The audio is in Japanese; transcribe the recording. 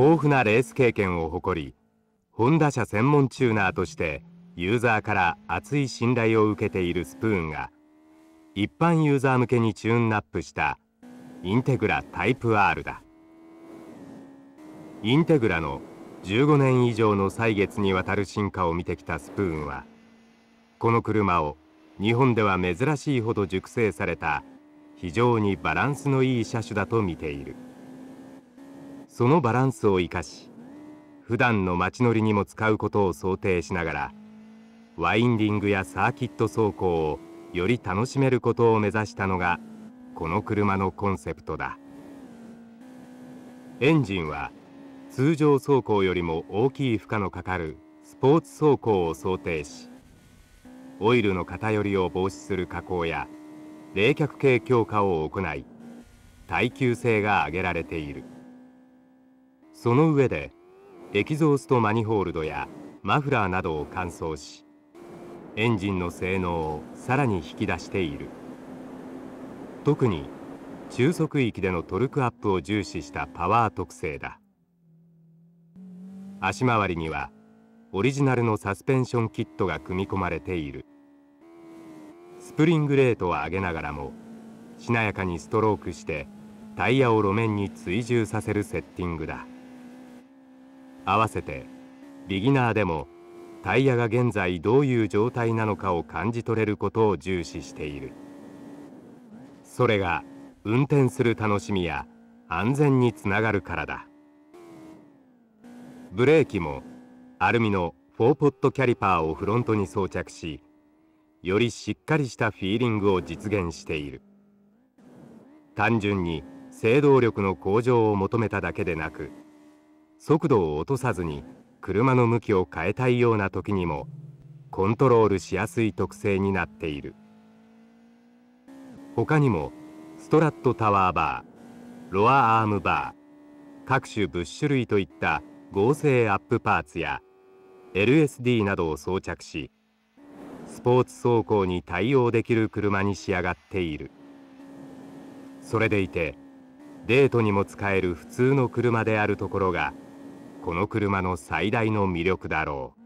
豊富なレース経験を誇りホンダ車専門チューナーとしてユーザーから厚い信頼を受けているスプーンが一般ユーザー向けにチューンアップしたインテグラタイプ R だインテグラの15年以上の歳月にわたる進化を見てきたスプーンはこの車を日本では珍しいほど熟成された非常にバランスのいい車種だと見ている。そのバランスを生かし普段の街乗りにも使うことを想定しながらワインディングやサーキット走行をより楽しめることを目指したのがこの車のコンセプトだエンジンは通常走行よりも大きい負荷のかかるスポーツ走行を想定しオイルの偏りを防止する加工や冷却系強化を行い耐久性が上げられている。その上でエキゾーストマニホールドやマフラーなどを乾燥しエンジンの性能をさらに引き出している特に中速域でのトルクアップを重視したパワー特性だ足回りにはオリジナルのサスペンションキットが組み込まれているスプリングレートを上げながらもしなやかにストロークしてタイヤを路面に追従させるセッティングだ合わせてビギナーでもタイヤが現在どういう状態なのかを感じ取れることを重視しているそれが運転する楽しみや安全につながるからだブレーキもアルミの4ポットキャリパーをフロントに装着しよりしっかりしたフィーリングを実現している単純に制動力の向上を求めただけでなく速度を落とさずに車の向きを変えたいような時にもコントロールしやすい特性になっている他にもストラットタワーバーロアアームバー各種ブッシュ類といった合成アップパーツや LSD などを装着しスポーツ走行に対応できる車に仕上がっているそれでいてデートにも使える普通の車であるところがこの車の最大の魅力だろう